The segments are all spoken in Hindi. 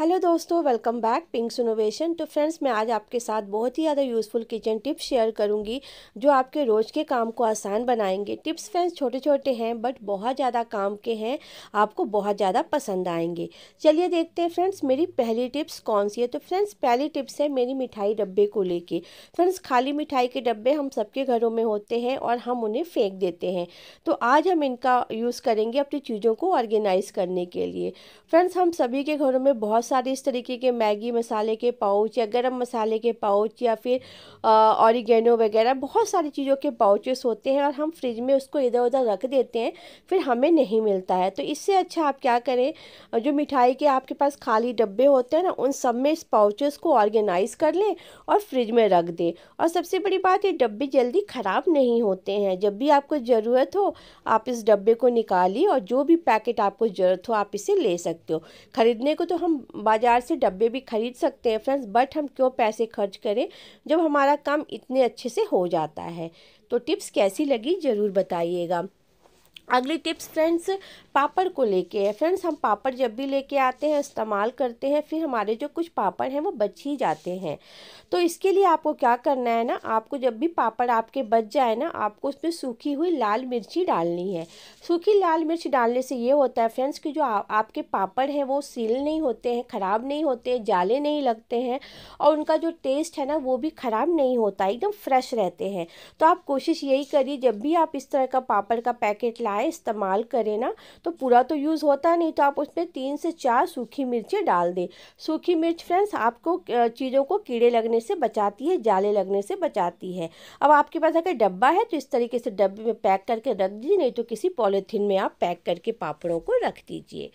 हेलो दोस्तों वेलकम बैक पिंक्स इनोवेशन तो फ्रेंड्स मैं आज आपके साथ बहुत ही ज़्यादा यूज़फुल किचन टिप्स शेयर करूंगी जो आपके रोज़ के काम को आसान बनाएंगे टिप्स फ्रेंड्स छोटे छोटे हैं बट बहुत ज़्यादा काम के हैं आपको बहुत ज़्यादा पसंद आएंगे चलिए देखते हैं फ्रेंड्स मेरी पहली टिप्स कौन सी है तो फ्रेंड्स पहली टिप्स है मेरी मिठाई डब्बे को लेकर फ्रेंड्स खाली मिठाई के डब्बे हम सबके घरों में होते हैं और हम उन्हें फेंक देते हैं तो आज हम इनका यूज़ करेंगे अपनी चीज़ों को ऑर्गेनाइज़ करने के लिए फ्रेंड्स हम सभी के घरों में बहुत सारे इस तरीके के मैगी मसाले के पाउच या गरम मसाले के पाउच या फिर ऑरिगेनो वगैरह बहुत सारी चीज़ों के पाउचेस होते हैं और हम फ्रिज में उसको इधर उधर रख देते हैं फिर हमें नहीं मिलता है तो इससे अच्छा आप क्या करें जो मिठाई के आपके पास खाली डब्बे होते हैं ना उन सब में इस पाउचेस को ऑर्गेनाइज़ कर लें और फ्रिज में रख दें और सबसे बड़ी बात ये डब्बे जल्दी ख़राब नहीं होते हैं जब भी आपको ज़रूरत हो आप इस डब्बे को निकालिए और जो भी पैकेट आपको ज़रूरत हो आप इसे ले सकते हो ख़रीदने को तो हम बाज़ार से डब्बे भी खरीद सकते हैं फ्रेंड्स बट हम क्यों पैसे खर्च करें जब हमारा काम इतने अच्छे से हो जाता है तो टिप्स कैसी लगी ज़रूर बताइएगा अगली टिप्स फ्रेंड्स पापड़ को लेके है फ्रेंड्स हम पापड़ जब भी लेके आते हैं इस्तेमाल करते हैं फिर हमारे जो कुछ पापड़ हैं वो बच ही जाते हैं तो इसके लिए आपको क्या करना है ना आपको जब भी पापड़ आपके बच जाए ना आपको उसमें सूखी हुई लाल मिर्ची डालनी है सूखी लाल मिर्च डालने से ये होता है फ्रेंड्स कि जो आ, आपके पापड़ हैं वो सील नहीं होते हैं ख़राब नहीं होते जाले नहीं लगते हैं और उनका जो टेस्ट है ना वो भी ख़राब नहीं होता एकदम फ्रेश रहते हैं तो आप कोशिश यही करिए जब भी आप इस तरह का पापड़ का पैकेट लाए बनाए इस्तेमाल करें ना तो पूरा तो यूज़ होता नहीं तो आप उसमें तीन से चार सूखी मिर्चें डाल दें सूखी मिर्च फ्रेंड्स आपको चीज़ों को कीड़े लगने से बचाती है जाले लगने से बचाती है अब आपके पास अगर डब्बा है तो इस तरीके से डब्बे में पैक करके रख दीजिए नहीं तो किसी पॉलीथीन में आप पैक करके पापड़ों को रख दीजिए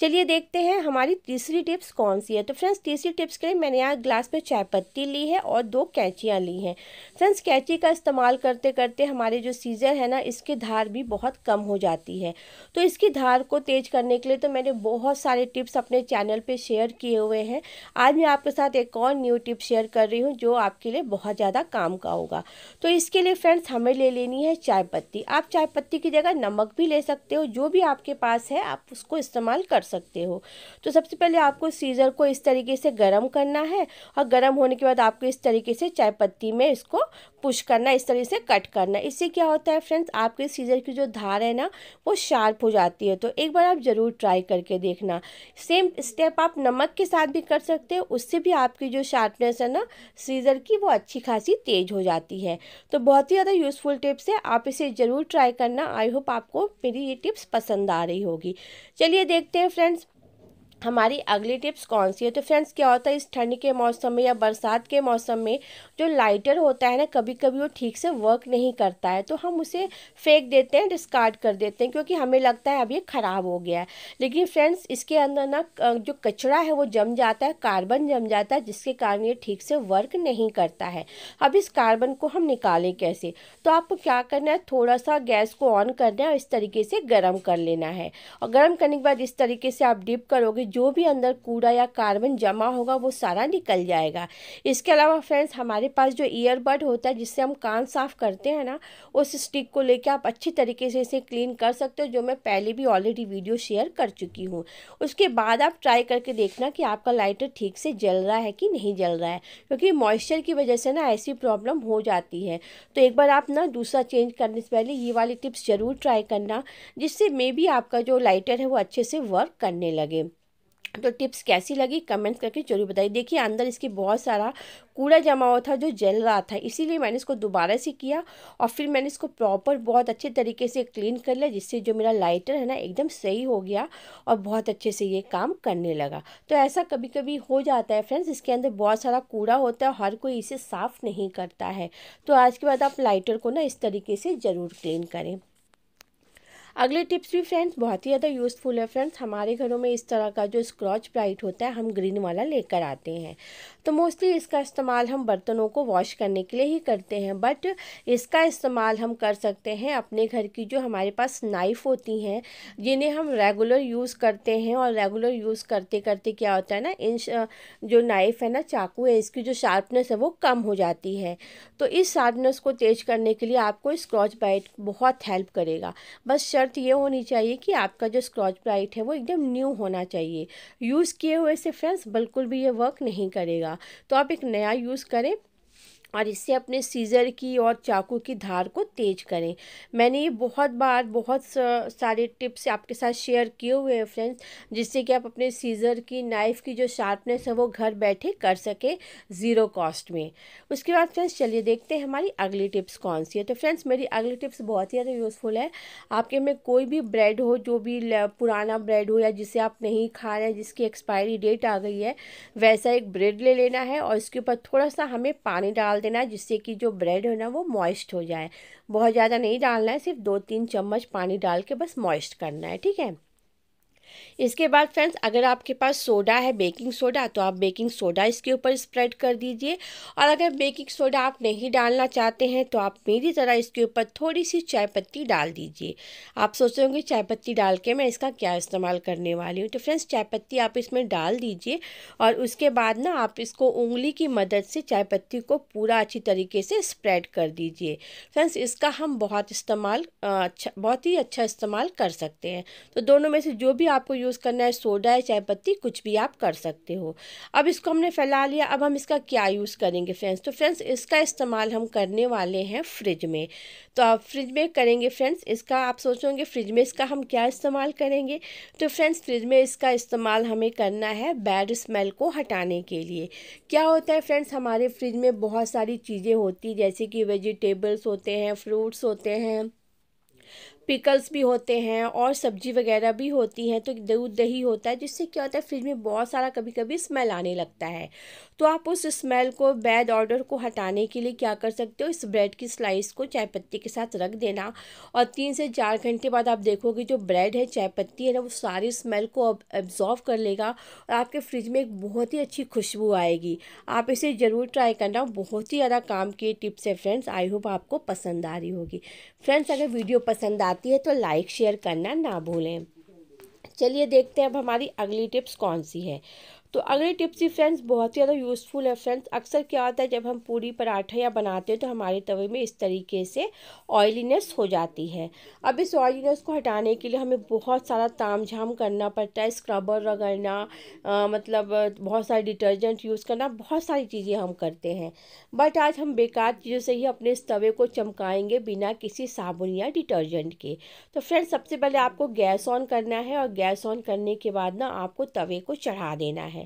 चलिए देखते हैं हमारी तीसरी टिप्स कौन सी है तो फ्रेंड्स तीसरी टिप्स के लिए मैंने यहाँ ग्लास में चाय पत्ती ली है और दो कैंचियाँ ली हैं फ्रेंड्स कैंची का इस्तेमाल करते करते हमारे जो सीज़र है ना इसके धार भी बहुत कम हो जाती है तो इसकी धार को तेज करने के लिए तो मैंने बहुत सारे टिप्स अपने चैनल पे शेयर किए हुए हैं आज मैं आपके साथ एक और न्यू टिप शेयर कर रही हूँ जो आपके लिए बहुत ज़्यादा काम का होगा तो इसके लिए फ्रेंड्स हमें ले लेनी है चाय पत्ती आप चाय पत्ती की जगह नमक भी ले सकते हो जो भी आपके पास है आप उसको इस्तेमाल कर सकते हो तो सबसे पहले आपको सीज़र को इस तरीके से गर्म करना है और गर्म होने के बाद आपको इस तरीके से चाय पत्ती में इसको पुश करना इस तरह से कट करना इससे क्या होता है फ्रेंड्स आपके सीजर की जो धार है ना वो शार्प हो जाती है तो एक बार आप ज़रूर ट्राई करके देखना सेम स्टेप आप नमक के साथ भी कर सकते हो उससे भी आपकी जो शार्पनेस है ना सीजर की वो अच्छी खासी तेज़ हो जाती है तो बहुत ही ज़्यादा यूज़फुल टिप्स है आप इसे ज़रूर ट्राई करना आई होप आपको मेरी ये टिप्स पसंद आ रही होगी चलिए देखते हैं फ्रेंड्स हमारी अगली टिप्स कौन सी है तो फ्रेंड्स क्या होता है इस ठंड के मौसम में या बरसात के मौसम में जो लाइटर होता है ना कभी कभी वो ठीक से वर्क नहीं करता है तो हम उसे फेंक देते हैं डिस्कार्ड कर देते हैं क्योंकि हमें लगता है अब ये ख़राब हो गया है लेकिन फ्रेंड्स इसके अंदर ना जो कचरा है वो जम जाता है कार्बन जम जाता है जिसके कारण ये ठीक से वर्क नहीं करता है अब इस कार्बन को हम निकालें कैसे तो आपको क्या करना है थोड़ा सा गैस को ऑन करना है और इस तरीके से गर्म कर लेना है और गर्म करने के बाद इस तरीके से आप डिप करोगे जो भी अंदर कूड़ा या कार्बन जमा होगा वो सारा निकल जाएगा इसके अलावा फ्रेंड्स हमारे पास जो ईयरबड होता है जिससे हम कान साफ़ करते हैं ना उस स्टिक को लेकर आप अच्छी तरीके से इसे क्लीन कर सकते हो जो मैं पहले भी ऑलरेडी वीडियो शेयर कर चुकी हूँ उसके बाद आप ट्राई करके देखना कि आपका लाइटर ठीक से जल रहा है कि नहीं जल रहा है क्योंकि मॉइस्चर की वजह से ना ऐसी प्रॉब्लम हो जाती है तो एक बार आप ना दूसरा चेंज करने से पहले ये वाली टिप्स ज़रूर ट्राई करना जिससे मे भी आपका जो लाइटर है वो अच्छे से वर्क करने लगे तो टिप्स कैसी लगी कमेंट करके जरूर बताइए देखिए अंदर इसके बहुत सारा कूड़ा जमा हुआ था जो जल रहा था इसीलिए मैंने इसको दोबारा से किया और फिर मैंने इसको प्रॉपर बहुत अच्छे तरीके से क्लीन कर लिया जिससे जो मेरा लाइटर है ना एकदम सही हो गया और बहुत अच्छे से ये काम करने लगा तो ऐसा कभी कभी हो जाता है फ्रेंड्स इसके अंदर बहुत सारा कूड़ा होता है हर कोई इसे साफ़ नहीं करता है तो आज के बाद आप लाइटर को ना इस तरीके से ज़रूर क्लीन करें अगले टिप्स भी फ्रेंड्स बहुत ही ज़्यादा यूज़फुल है फ्रेंड्स हमारे घरों में इस तरह का जो स्क्रॉच ब्राइट होता है हम ग्रीन वाला लेकर आते हैं तो मोस्टली इसका इस्तेमाल हम बर्तनों को वॉश करने के लिए ही करते हैं बट इसका इस्तेमाल हम कर सकते हैं अपने घर की जो हमारे पास नाइफ़ होती हैं जिन्हें हम रेगुलर यूज़ करते हैं और रेगुलर यूज़ करते करते क्या होता है ना इन जो नाइफ़ है ना चाकू है इसकी जो शार्पनेस है वो कम हो जाती है तो इस शार्पनेस को तेज करने के लिए आपको स्क्रॉच ब्राइट बहुत हेल्प करेगा बस शर्ट शर्त ये होनी चाहिए कि आपका जो स्क्रॉच ब्राइट है वो एकदम न्यू होना चाहिए यूज़ किए हुए से फ्रेंड्स बिल्कुल भी ये वर्क नहीं करेगा तो आप एक नया यूज़ करें और इससे अपने सीज़र की और चाकू की धार को तेज करें मैंने ये बहुत बार बहुत सारे टिप्स आपके साथ शेयर किए हुए हैं फ्रेंड्स जिससे कि आप अपने सीज़र की नाइफ़ की जो शार्पनेस है वो घर बैठे कर सके ज़ीरो कॉस्ट में उसके बाद फ्रेंड्स चलिए देखते हैं हमारी अगली टिप्स कौन सी है तो फ्रेंड्स मेरी अगली टिप्स बहुत ही ज़्यादा यूज़फुल है आपके में कोई भी ब्रेड हो जो भी पुराना ब्रेड हो या जिसे आप नहीं खा रहे हैं जिसकी एक्सपायरी डेट आ गई है वैसा एक ब्रेड ले लेना है और इसके ऊपर थोड़ा सा हमें पानी डाल देना है जिससे कि जो ब्रेड है ना वो मॉइस्ट हो जाए बहुत ज़्यादा नहीं डालना है सिर्फ दो तीन चम्मच पानी डाल के बस मॉइस्ट करना है ठीक है इसके बाद फ्रेंड्स अगर आपके पास सोडा है बेकिंग सोडा तो आप बेकिंग सोडा इसके ऊपर स्प्रेड कर दीजिए और अगर बेकिंग सोडा आप नहीं डालना चाहते हैं तो आप मेरी तरह इसके ऊपर थोड़ी सी चाय पत्ती डाल दीजिए आप सोच रहे होंगे चाय पत्ती डाल के मैं इसका क्या इस्तेमाल करने वाली हूँ तो फ्रेंड्स चाय पत्ती आप इसमें डाल दीजिए और उसके बाद ना आप इसको उंगली की मदद से चाय पत्ती को पूरा अच्छी तरीके से स्प्रेड कर दीजिए फ्रेंड्स इसका हम बहुत इस्तेमाल अच्छा बहुत ही अच्छा इस्तेमाल कर सकते हैं तो दोनों में से जो भी आपको यूज़ करना है सोडा है चाय पत्ती कुछ भी आप कर सकते हो अब इसको हमने फैला लिया अब हम इसका क्या यूज़ करेंगे फ्रेंड्स तो फ्रेंड्स इसका इस्तेमाल हम करने वाले हैं फ्रिज में तो आप फ्रिज में करेंगे फ्रेंड्स इसका आप सोचोगे फ्रिज में इसका हम क्या इस्तेमाल करेंगे तो फ्रेंड्स फ्रिज में इसका इस्तेमाल हमें करना है बैड स्मेल को हटाने के लिए क्या होता है फ्रेंड्स हमारे फ्रिज में बहुत सारी चीज़ें होती जैसे कि वेजिटेबल्स होते हैं फ्रूट्स होते हैं पिकल्स भी होते हैं और सब्जी वगैरह भी होती हैं तो दूध दही होता है जिससे क्या होता है फ्रिज में बहुत सारा कभी कभी स्मेल आने लगता है तो आप उस स्मेल को बैड ऑर्डर को हटाने के लिए क्या कर सकते हो इस ब्रेड की स्लाइस को चाय पत्ती के साथ रख देना और तीन से चार घंटे बाद आप देखोगे जो ब्रेड है चाय पत्ती है ना वो सारी स्मेल को अब एब्जॉर्व कर लेगा और आपके फ्रिज में एक बहुत ही अच्छी खुशबू आएगी आप इसे ज़रूर ट्राई करना बहुत ही ज़्यादा काम की टिप्स है फ्रेंड्स आई होप आपको पसंद आ रही होगी फ्रेंड्स अगर वीडियो पसंद आ आती है तो लाइक शेयर करना ना भूलें चलिए देखते हैं अब हमारी अगली टिप्स कौन सी है तो अगली टिप्स ही फ्रेंड्स बहुत ही ज़्यादा यूज़फुल है फ्रेंड्स अक्सर क्या होता है जब हम पूरी पराठा या बनाते हैं तो हमारे तवे में इस तरीके से ऑयलीनेस हो जाती है अब इस ऑयलीनेस को हटाने के लिए हमें बहुत सारा ताम झाम करना पड़ता है स्क्रबर रगड़ना मतलब बहुत सारे डिटर्जेंट यूज़ करना बहुत सारी चीज़ें हम करते हैं बट आज हम बेकार चीज़ों से ही अपने इस तवे को चमकाएँगे बिना किसी साबुन या डिटर्जेंट के तो फ्रेंड्स सबसे पहले आपको गैस ऑन करना है और गैस ऑन करने के बाद ना आपको तवे को चढ़ा देना है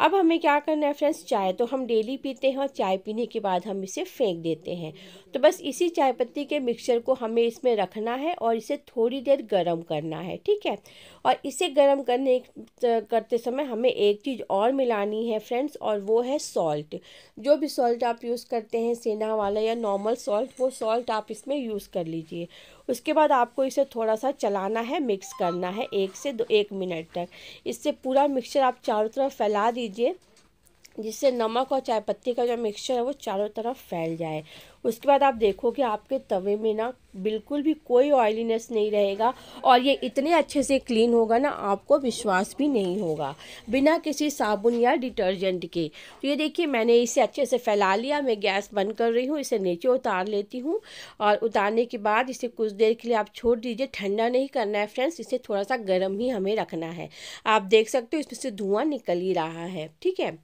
अब हमें क्या करना है फ्रेंड्स चाय तो हम डेली पीते हैं और चाय पीने के बाद हम इसे फेंक देते हैं तो बस इसी चाय पत्ती के मिक्सचर को हमें इसमें रखना है और इसे थोड़ी देर गर्म करना है ठीक है और इसे गर्म करने करते समय हमें एक चीज़ और मिलानी है फ्रेंड्स और वो है सॉल्ट जो भी सॉल्ट आप यूज़ करते हैं सेना वाला या नॉर्मल सॉल्ट वो सॉल्ट आप इसमें यूज़ कर लीजिए उसके बाद आपको इसे थोड़ा सा चलाना है मिक्स करना है एक से दो एक मिनट तक इससे पूरा मिक्सचर आप चारों तरफ फैला दीजिए कीजिए जिससे नमक और चाय पत्ती का जो मिक्सचर है वो चारों तरफ फैल जाए उसके बाद आप देखोगे आपके तवे में ना बिल्कुल भी कोई ऑयलीनेस नहीं रहेगा और ये इतने अच्छे से क्लीन होगा ना आपको विश्वास भी नहीं होगा बिना किसी साबुन या डिटर्जेंट के तो ये देखिए मैंने इसे अच्छे से फैला लिया मैं गैस बंद कर रही हूँ इसे नीचे उतार लेती हूँ और उतारने के बाद इसे कुछ देर के लिए आप छोड़ दीजिए ठंडा नहीं करना है फ्रेंड्स इसे थोड़ा सा गर्म ही हमें रखना है आप देख सकते हो इसमें से धुआँ निकल ही रहा है ठीक है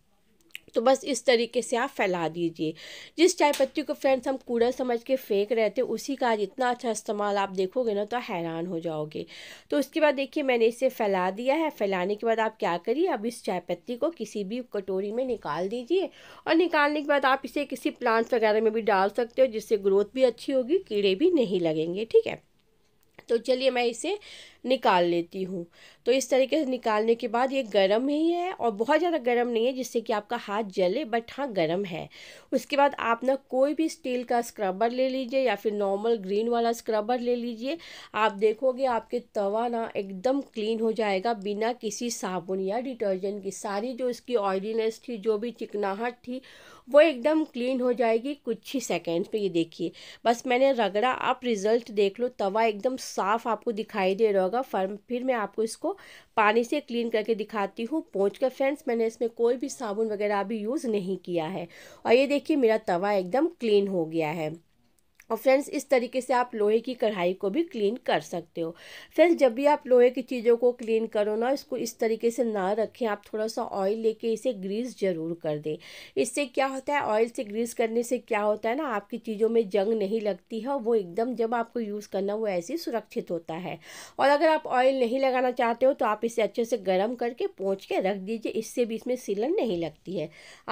तो बस इस तरीके से आप फैला दीजिए जिस चाय पत्ती को फ्रेंड्स हम कूड़ा समझ के फेंक रहे थे उसी का आज इतना अच्छा इस्तेमाल आप देखोगे ना तो हैरान हो जाओगे तो उसके बाद देखिए मैंने इसे फैला दिया है फैलाने के बाद आप क्या करिए अब इस चाय पत्ती को किसी भी कटोरी में निकाल दीजिए और निकालने के बाद आप इसे किसी प्लांट्स वगैरह में भी डाल सकते हो जिससे ग्रोथ भी अच्छी होगी कीड़े भी नहीं लगेंगे ठीक है तो चलिए मैं इसे निकाल लेती हूँ तो इस तरीके से निकालने के बाद ये गर्म ही है और बहुत ज़्यादा गर्म नहीं है जिससे कि आपका हाथ जले बट हाँ गर्म है उसके बाद आप ना कोई भी स्टील का स्क्रबर ले लीजिए या फिर नॉर्मल ग्रीन वाला स्क्रबर ले लीजिए आप देखोगे आपके तवा ना एकदम क्लीन हो जाएगा बिना किसी साबुन या डिटर्जेंट की सारी जो इसकी ऑयलीनेस थी जो भी चिकनाहट थी वो एकदम क्लीन हो जाएगी कुछ ही सेकेंड्स में ये देखिए बस मैंने रगड़ा आप रिज़ल्ट देख लो तवा एकदम साफ़ आपको दिखाई दे रहा होगा फर्म फिर मैं आपको इसको पानी से क्लीन करके दिखाती हूँ पहुँच कर फ्रेंड्स मैंने इसमें कोई भी साबुन वगैरह अभी यूज़ नहीं किया है और ये देखिए मेरा तवा एकदम क्लीन हो गया है और फ्रेंड्स इस तरीके से आप लोहे की कढ़ाई को भी क्लीन कर सकते हो फ्रेंड्स जब भी आप लोहे की चीज़ों को क्लीन करो ना इसको इस तरीके से ना रखें आप थोड़ा सा ऑयल लेके इसे ग्रीस जरूर कर दें इससे क्या होता है ऑयल से ग्रीस करने से क्या होता है ना आपकी चीज़ों में जंग नहीं लगती है वो एकदम जब आपको यूज़ करना वो ऐसे ही सुरक्षित होता है और अगर आप ऑयल नहीं लगाना चाहते हो तो आप इसे अच्छे से गर्म करके पहुँच के रख दीजिए इससे भी इसमें सीलन नहीं लगती है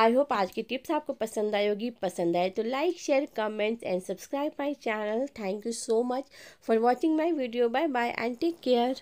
आई होप आज की टिप्स आपको पसंद आएगी होगी पसंद आए तो like share comments and subscribe subscribe my channel thank you so much for watching my video bye bye and take care